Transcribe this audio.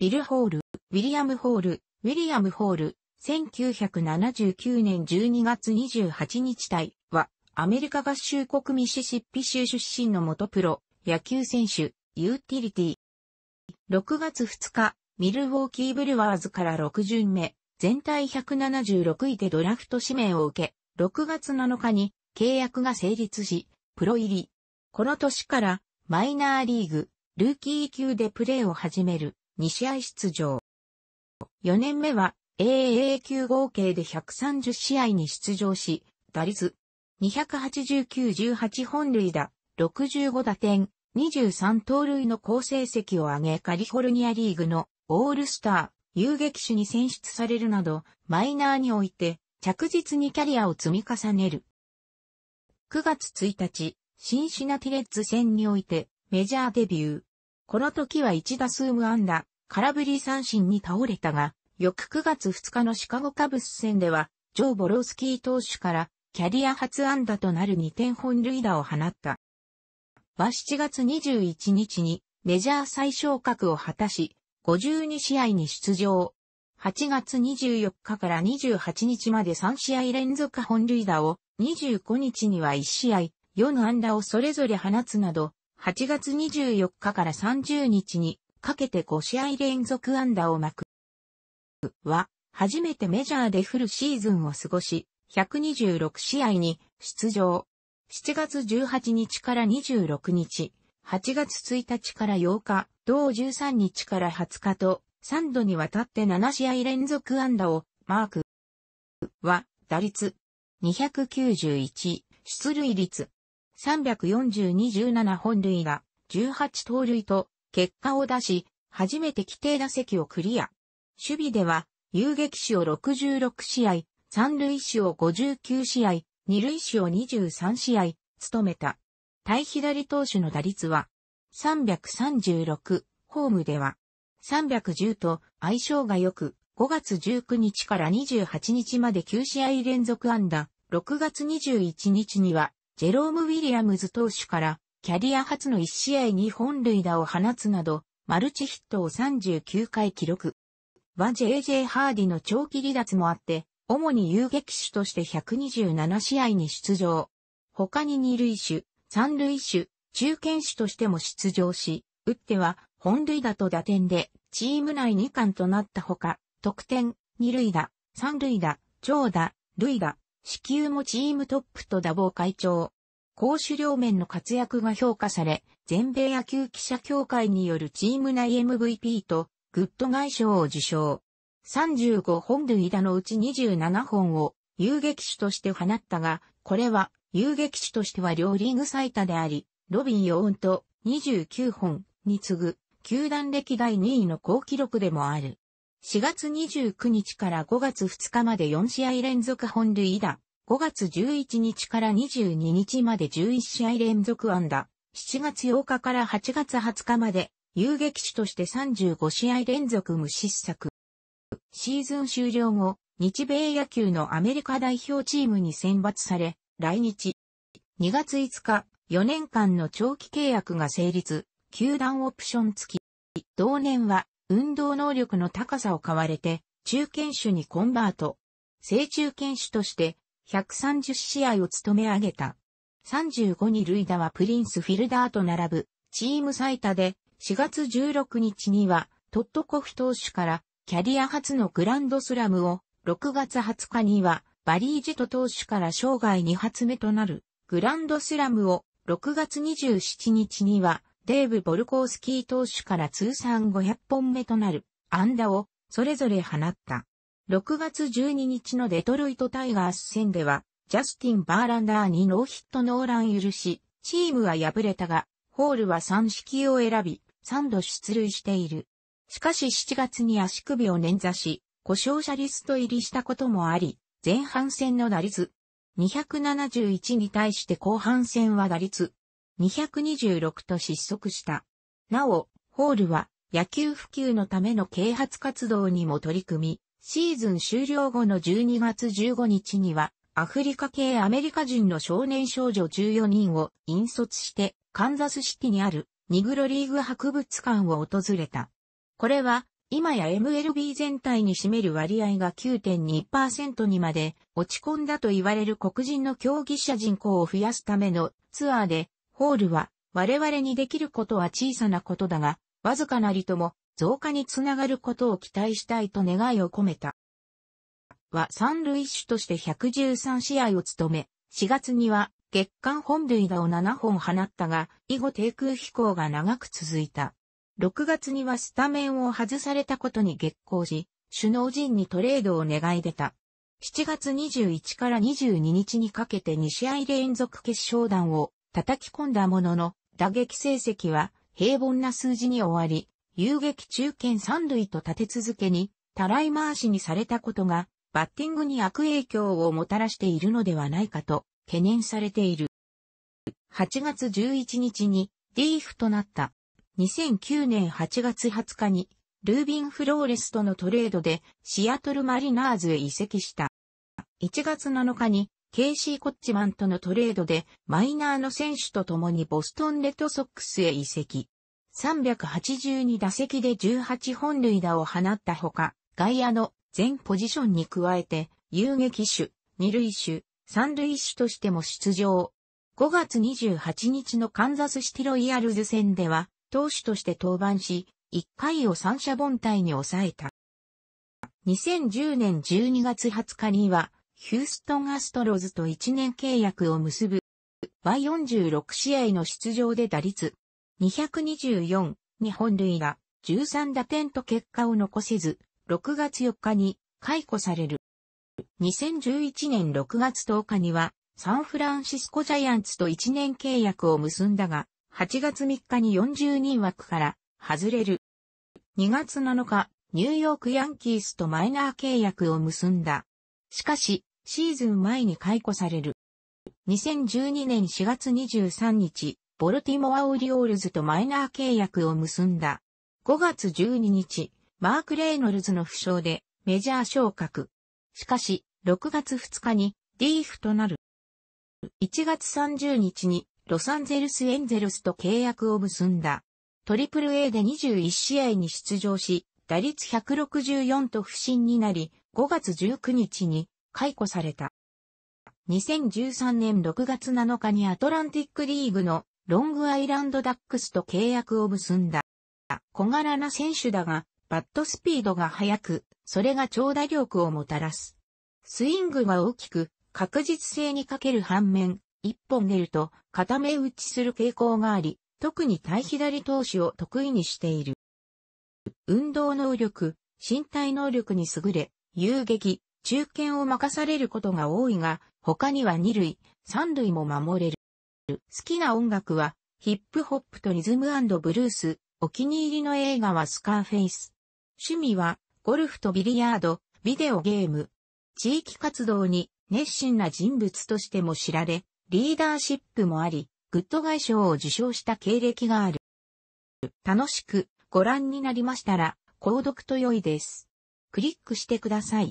ビル・ホール、ウィリアム・ホール、ウィリアム・ホール、1979年12月28日対は、アメリカ合衆国ミシシッピ州出身の元プロ、野球選手、ユーティリティ。6月2日、ミルウォーキーブルワーズから6巡目、全体176位でドラフト指名を受け、6月7日に契約が成立し、プロ入り。この年からマイナーリーグ、ルーキー級でプレーを始める。2試合出場。4年目は AAA 級合計で130試合に出場し、打率289-18本塁打、65打点、23盗塁の好成績を上げカリフォルニアリーグのオールスター、遊撃手に選出されるなど、マイナーにおいて着実にキャリアを積み重ねる。9月1日、シンシナティレッツ戦においてメジャーデビュー。この時は1打数無安打、空振り三振に倒れたが、翌9月2日のシカゴカブス戦では、ジョー・ボロースキー投手から、キャリア初安打となる2点本塁打を放った。は7月21日に、メジャー最昇格を果たし、52試合に出場。8月24日から28日まで3試合連続本塁打を、25日には1試合、4安打をそれぞれ放つなど、8月24日から30日にかけて5試合連続安打を巻く。は、初めてメジャーでフルシーズンを過ごし、126試合に出場。7月18日から26日、8月1日から8日、同13日から20日と、3度にわたって7試合連続安打をマーク。は、打率291、出塁率34217本塁打、18盗塁と結果を出し、初めて規定打席をクリア。守備では、遊撃手を66試合、三塁手を59試合、二塁手を23試合、務めた。対左投手の打率は、336、ホームでは、310と相性が良く、5月19日から28日まで9試合連続安打、6月21日には、ジェローム・ウィリアムズ投手からキャリア初の1試合に本塁打を放つなど、マルチヒットを39回記録。ジェイ・ジェイ・ハーディの長期離脱もあって、主に遊撃手として127試合に出場。他に二塁手、三塁手、中堅手としても出場し、打っては本塁打と打点でチーム内2冠となったほか、得点、二塁打、三塁打、長打、塁打、支給もチームトップと打棒会長。攻守両面の活躍が評価され、全米野球記者協会によるチーム内 MVP とグッド外賞を受賞。35本塁打のうち27本を遊撃手として放ったが、これは遊撃手としては両リーグ最多であり、ロビン・ヨーンと29本に次ぐ、球団歴代2位の好記録でもある。4月29日から5月2日まで4試合連続本塁打、5月11日から22日まで11試合連続安打、7月8日から8月20日まで、遊撃手として35試合連続無失策。シーズン終了後、日米野球のアメリカ代表チームに選抜され、来日。2月5日、4年間の長期契約が成立、球団オプション付き。同年は、運動能力の高さを買われて、中堅手にコンバート。正中堅手として、130試合を務め上げた。35にイダはプリンス・フィルダーと並ぶ、チーム最多で、4月16日には、トットコフ投手から、キャリア初のグランドスラムを、6月20日には、バリージト投手から生涯2発目となる、グランドスラムを、6月27日には、デーブ・ボルコースキー投手から通算500本目となる、安打を、それぞれ放った。6月12日のデトロイトタイガース戦では、ジャスティン・バーランダーにノーヒットノーラン許し、チームは敗れたが、ホールは3式を選び、3度出塁している。しかし7月に足首を捻挫し、故障者リスト入りしたこともあり、前半戦の打率271に対して後半戦は打率226と失速した。なお、ホールは野球普及のための啓発活動にも取り組み、シーズン終了後の12月15日には、アフリカ系アメリカ人の少年少女14人を引率して、カンザスシティにあるニグロリーグ博物館を訪れた。これは、今や MLB 全体に占める割合が9.2%にまで落ち込んだと言われる黒人の競技者人口を増やすためのツアーで、ホールは我々にできることは小さなことだが、わずかなりとも増加につながることを期待したいと願いを込めた。は三塁手として113試合を務め、4月には月間本塁打を7本放ったが、以後低空飛行が長く続いた。6月にはスタメンを外されたことに激高し、首脳陣にトレードを願い出た。7月21から22日にかけて2試合連続決勝弾を叩き込んだものの、打撃成績は平凡な数字に終わり、遊撃中堅三塁と立て続けに、たらい回しにされたことが、バッティングに悪影響をもたらしているのではないかと、懸念されている。8月11日に、ディーフとなった。2009年8月20日に、ルービン・フローレスとのトレードで、シアトル・マリナーズへ移籍した。1月7日に、ケイシー・コッチマンとのトレードで、マイナーの選手と共にボストン・レッドソックスへ移籍。382打席で18本塁打を放ったほか、外野の全ポジションに加えて、遊撃手、二塁手、三塁手としても出場。5月28日のカンザスシティロイヤルズ戦では、投手として登板し、1回を三者凡退に抑えた。2010年12月20日には、ヒューストンアストロズと1年契約を結ぶ。y 46試合の出場で打率224日本類が13打点と結果を残せず、6月4日に解雇される。2011年6月10日には、サンフランシスコジャイアンツと1年契約を結んだが、8月3日に40人枠から外れる。2月7日、ニューヨークヤンキースとマイナー契約を結んだ。しかし、シーズン前に解雇される。2012年4月23日、ボルティモア・オリオールズとマイナー契約を結んだ。5月12日、マーク・レイノルズの負傷でメジャー昇格。しかし、6月2日にリーフとなる。1月30日にロサンゼルス・エンゼルスと契約を結んだ。トリプル A で21試合に出場し、打率164と不振になり、5月19日に解雇された。2013年6月7日にアトランティックリーグのロングアイランドダックスと契約を結んだ。小柄な選手だが、バットスピードが速く、それが長打力をもたらす。スイングが大きく、確実性に欠ける反面、一本出ると固め打ちする傾向があり、特に対左投手を得意にしている。運動能力、身体能力に優れ、遊撃、中堅を任されることが多いが、他には二塁、三塁も守れる。好きな音楽は、ヒップホップとリズムブルース。お気に入りの映画はスカーフェイス。趣味は、ゴルフとビリヤード、ビデオゲーム。地域活動に熱心な人物としても知られ、リーダーシップもあり、グッド外賞を受賞した経歴がある。楽しくご覧になりましたら、購読と良いです。クリックしてください。